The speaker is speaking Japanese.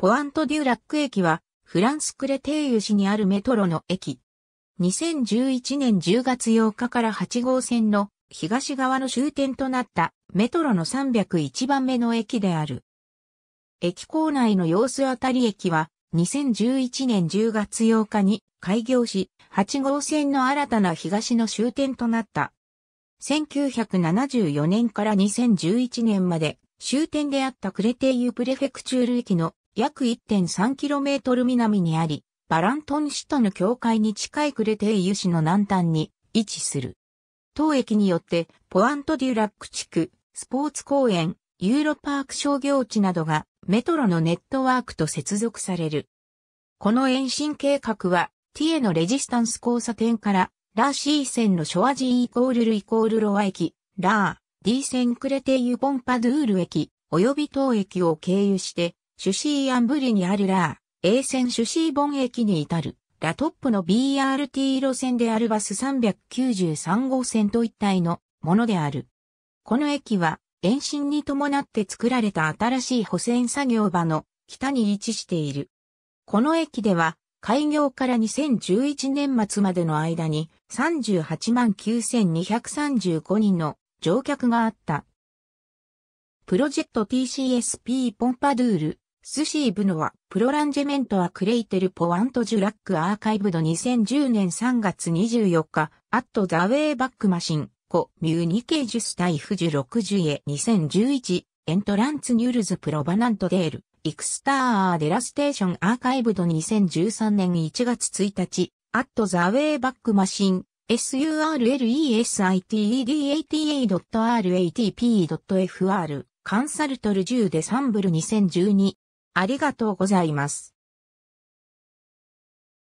ポアント・デューラック駅は、フランス・クレテイユ市にあるメトロの駅。2011年10月8日から8号線の東側の終点となったメトロの301番目の駅である。駅構内の様子あたり駅は2011年10月8日に開業し、8号線の新たな東の終点となった。1974年から2011年まで終点であったクレテイユプレフェクチュール駅の約 1.3km 南にあり、バラントン市との境界に近いクレテイユ市の南端に位置する。当駅によって、ポアントデュラック地区、スポーツ公園、ユーロパーク商業地などがメトロのネットワークと接続される。この延伸計画は、ティエのレジスタンス交差点から、ラーシー線のショアジーイコールルイコールロア駅、ラー、D 線クレテイユ・ボンパドゥール駅、及び当駅を経由して、シュシーアンブリにあるラー、A 線シュシーボン駅に至る、ラトップの BRT 路線であるバス393号線と一体のものである。この駅は、延伸に伴って作られた新しい補選作業場の北に位置している。この駅では、開業から2011年末までの間に38万9235人の乗客があった。プロジェクト TCSP ポンパドゥールスシーブノは、プロランジェメントはクレイテルポワントジュラックアーカイブド2010年3月24日、アットザウェイバックマシン、コ、ミュニケージュスタイフジュ6ジュエ2011、エントランツニュルズプロバナントデール、イクスターデラステーションアーカイブド2013年1月1日、アットザウェイバックマシン、surlesitedata.ratp.fr カンサルトル10デサンブル2012ありがとうございます。